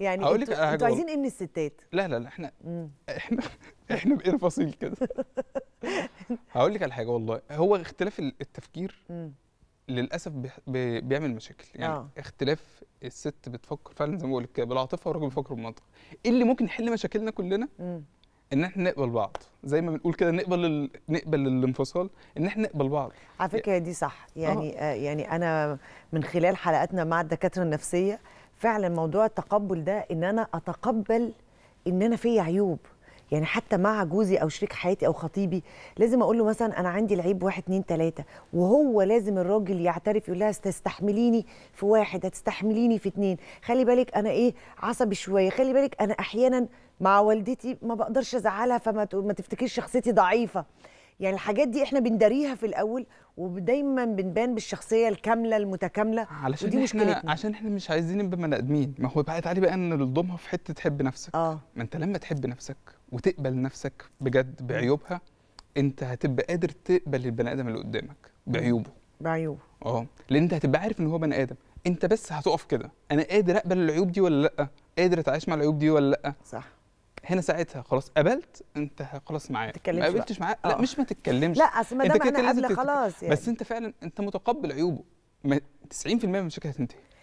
يعني انتوا انتو انتوا عايزين ايه من الستات؟ لا لا لا احنا مم. احنا احنا بقينا فصيل كده هقول لك على حاجه والله هو اختلاف التفكير مم. للاسف بي بيعمل مشاكل يعني آه. اختلاف الست بتفكر فعلا زي ما بقول لك كده بالعاطفه والراجل بيفكر بالمنطق ايه اللي ممكن يحل مشاكلنا كلنا مم. ان احنا نقبل بعض زي ما بنقول كده نقبل ال... نقبل الانفصال ان احنا نقبل بعض على فكره دي صح آه. يعني آه. آه يعني انا من خلال حلقاتنا مع الدكاتره النفسيه فعلا موضوع التقبل ده ان انا اتقبل ان انا فيا عيوب يعني حتى مع جوزي او شريك حياتي او خطيبي لازم اقول له مثلا انا عندي العيب واحد اتنين تلاته وهو لازم الراجل يعترف يقول لها تستحمليني في واحد هتستحمليني في اتنين خلي بالك انا ايه عصبي شويه خلي بالك انا احيانا مع والدتي ما بقدرش ازعلها فما تفتكرش شخصيتي ضعيفه يعني الحاجات دي احنا بنداريها في الاول ودايما بنبان بالشخصيه الكامله المتكامله علشان ودي احنا عشان احنا مش عايزين نبقى بني ادمين ما هو بقى تعالي بقى نلضمها في حته تحب نفسك آه. ما انت لما تحب نفسك وتقبل نفسك بجد بعيوبها انت هتبقى قادر تقبل البني ادم اللي قدامك بعيوبه بعيوبه اه لان انت هتبقى عارف ان هو بني ادم انت بس هتقف كده انا قادر اقبل العيوب دي ولا لا قادر اتعايش مع العيوب دي ولا لا صح هنا ساعتها خلاص قبلت انت خلاص معاه ما قبلتش معاه لا مش ما تتكلمش لا اصل ما دام انا قبل خلاص يعني بس انت فعلا انت متقبل عيوبه 90% من المشاكل هتنتهي